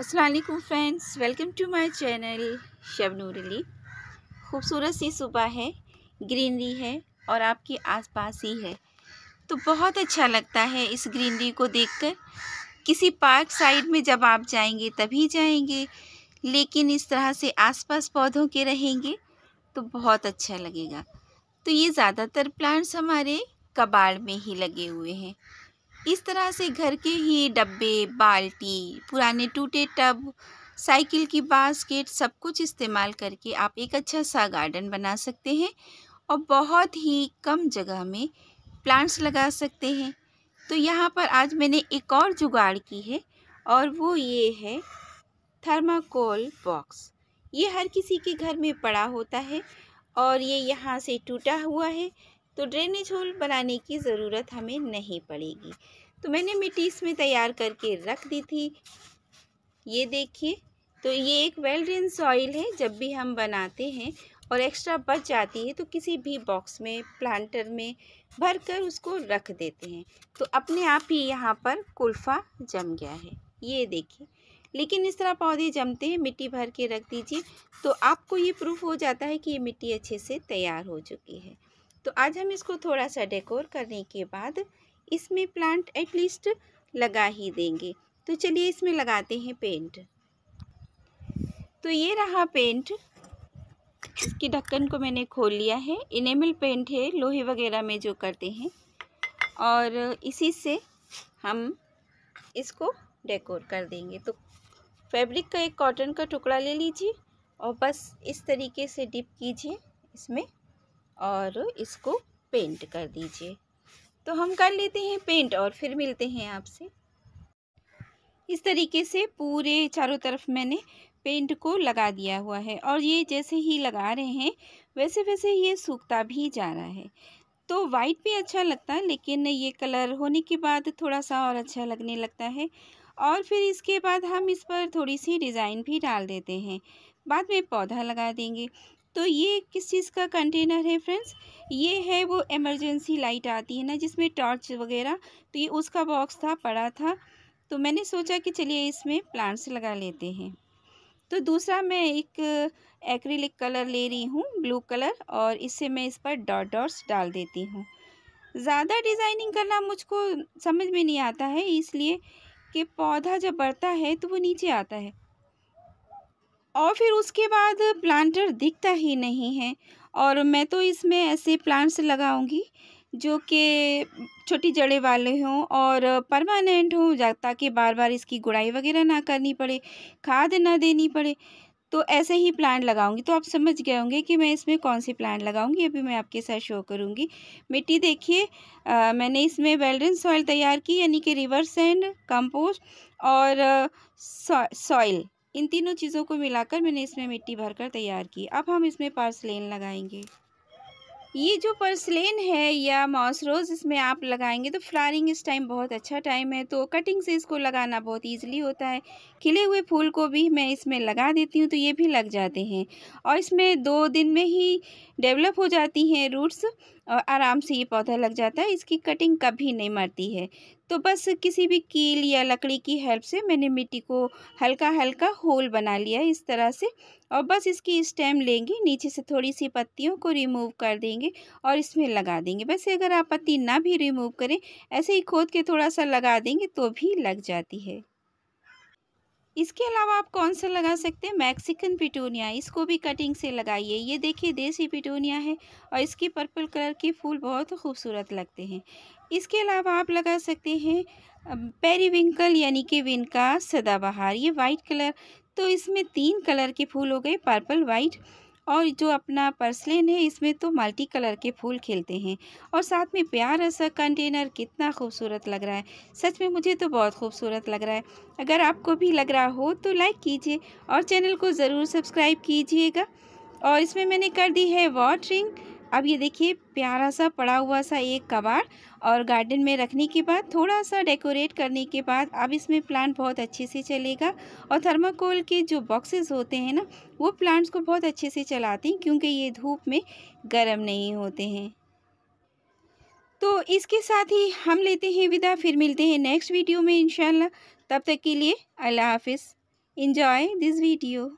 असलकुम friends welcome to my channel Shabnoor Ali खूबसूरत सी सुबह है ग्रीनरी है और आपके आसपास ही है तो बहुत अच्छा लगता है इस ग्रीनरी को देखकर किसी पार्क साइड में जब आप जाएंगे तभी जाएंगे लेकिन इस तरह से आसपास पौधों के रहेंगे तो बहुत अच्छा लगेगा तो ये ज़्यादातर प्लांट्स हमारे कबाड़ में ही लगे हुए हैं इस तरह से घर के ही डब्बे बाल्टी पुराने टूटे टब साइकिल की बास्केट सब कुछ इस्तेमाल करके आप एक अच्छा सा गार्डन बना सकते हैं और बहुत ही कम जगह में प्लांट्स लगा सकते हैं तो यहाँ पर आज मैंने एक और जुगाड़ की है और वो ये है थर्माकोल बॉक्स ये हर किसी के घर में पड़ा होता है और ये यहाँ से टूटा हुआ है तो ड्रेनेज होल बनाने की ज़रूरत हमें नहीं पड़ेगी तो मैंने मिट्टी इसमें तैयार करके रख दी थी ये देखिए तो ये एक वेल ड्रेन सॉइल है जब भी हम बनाते हैं और एक्स्ट्रा बच जाती है तो किसी भी बॉक्स में प्लांटर में भर कर उसको रख देते हैं तो अपने आप ही यहाँ पर कुल्फ़ा जम गया है ये देखिए लेकिन इस तरह पौधे जमते हैं मिट्टी भर के रख दीजिए तो आपको ये प्रूफ हो जाता है कि ये मिट्टी अच्छे से तैयार हो चुकी है तो आज हम इसको थोड़ा सा डेकोर करने के बाद इसमें प्लांट एटलीस्ट लगा ही देंगे तो चलिए इसमें लगाते हैं पेंट तो ये रहा पेंट इसकी ढक्कन को मैंने खोल लिया है इनेमल पेंट है लोहे वगैरह में जो करते हैं और इसी से हम इसको डेकोर कर देंगे तो फैब्रिक का एक कॉटन का टुकड़ा ले लीजिए और बस इस तरीके से डिप कीजिए इसमें और इसको पेंट कर दीजिए तो हम कर लेते हैं पेंट और फिर मिलते हैं आपसे इस तरीके से पूरे चारों तरफ मैंने पेंट को लगा दिया हुआ है और ये जैसे ही लगा रहे हैं वैसे वैसे ये सूखता भी जा रहा है तो वाइट भी अच्छा लगता है लेकिन ये कलर होने के बाद थोड़ा सा और अच्छा लगने लगता है और फिर इसके बाद हम इस पर थोड़ी सी डिज़ाइन भी डाल देते हैं बाद में पौधा लगा देंगे तो ये किस चीज़ का कंटेनर है फ्रेंड्स ये है वो एमरजेंसी लाइट आती है ना जिसमें टॉर्च वगैरह तो ये उसका बॉक्स था पड़ा था तो मैंने सोचा कि चलिए इसमें प्लांट्स लगा लेते हैं तो दूसरा मैं एक एक्रीलिक कलर ले रही हूँ ब्लू कलर और इससे मैं इस पर डॉट डॉट्स डाल देती हूँ ज़्यादा डिज़ाइनिंग करना मुझको समझ में नहीं आता है इसलिए कि पौधा जब बढ़ता है तो वो नीचे आता है और फिर उसके बाद प्लांटर दिखता ही नहीं है और मैं तो इसमें ऐसे प्लांट्स लगाऊंगी जो कि छोटी जड़े वाले हों और परमानेंट हों ताकि बार बार इसकी गुड़ाई वगैरह ना करनी पड़े खाद ना देनी पड़े तो ऐसे ही प्लांट लगाऊंगी तो आप समझ गए होंगे कि मैं इसमें कौन से प्लांट लगाऊंगी अभी मैं आपके साथ शो करूंगी मिट्टी देखिए मैंने इसमें वेल्डन सॉइल तैयार की यानी कि रिवर सैंड कंपोस्ट और सॉइल इन तीनों चीज़ों को मिलाकर मैंने इसमें मिट्टी भरकर तैयार की अब हम इसमें पार्सलेन लगाएंगे ये जो पर्सलेन है या मॉस रोज़ इसमें आप लगाएंगे तो फ्लारिंग इस टाइम बहुत अच्छा टाइम है तो कटिंग से इसको लगाना बहुत इजीली होता है खिले हुए फूल को भी मैं इसमें लगा देती हूँ तो ये भी लग जाते हैं और इसमें दो दिन में ही डेवलप हो जाती हैं रूट्स और आराम से ये पौधा लग जाता है इसकी कटिंग कभी नहीं मरती है तो बस किसी भी कील या लकड़ी की हेल्प से मैंने मिट्टी को हल्का हल्का होल बना लिया इस तरह से और बस इसकी स्टेम लेंगे नीचे से थोड़ी सी पत्तियों को रिमूव कर देंगे और इसमें लगा देंगे वैसे अगर आप पत्ती ना भी रिमूव करें ऐसे ही खोद के थोड़ा सा लगा देंगे तो भी लग जाती है इसके अलावा आप कौन सा लगा सकते हैं मैक्सिकन पिटूनिया इसको भी कटिंग से लगाइए ये देखिए देसी पिटूनिया है और इसकी पर्पल कलर के फूल बहुत खूबसूरत लगते हैं इसके अलावा आप लगा सकते हैं पेरीविंकल यानी कि विनका सदाबहार ये वाइट कलर तो इसमें तीन कलर के फूल हो गए पर्पल वाइट और जो अपना पर्सलिन है इसमें तो मल्टी कलर के फूल खिलते हैं और साथ में प्यार सा कंटेनर कितना खूबसूरत लग रहा है सच में मुझे तो बहुत खूबसूरत लग रहा है अगर आपको भी लग रहा हो तो लाइक कीजिए और चैनल को ज़रूर सब्सक्राइब कीजिएगा और इसमें मैंने कर दी है वाटरिंग अब ये देखिए प्यारा सा पड़ा हुआ सा एक कबाड़ और गार्डन में रखने के बाद थोड़ा सा डेकोरेट करने के बाद अब इसमें प्लांट बहुत अच्छे से चलेगा और थर्माकोल के जो बॉक्सेस होते हैं ना वो प्लांट्स को बहुत अच्छे से चलाते हैं क्योंकि ये धूप में गर्म नहीं होते हैं तो इसके साथ ही हम लेते हैं विदा फिर मिलते हैं नेक्स्ट वीडियो में इनशाला तब तक के लिए अल्लाह हाफिज़ इन्जॉय दिस वीडियो